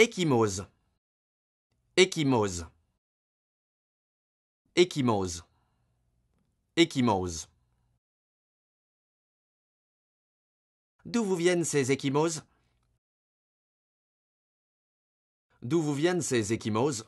Échymose. Échymose. Échymose. Échymose. D'où vous viennent ces échymoses D'où vous viennent ces échymoses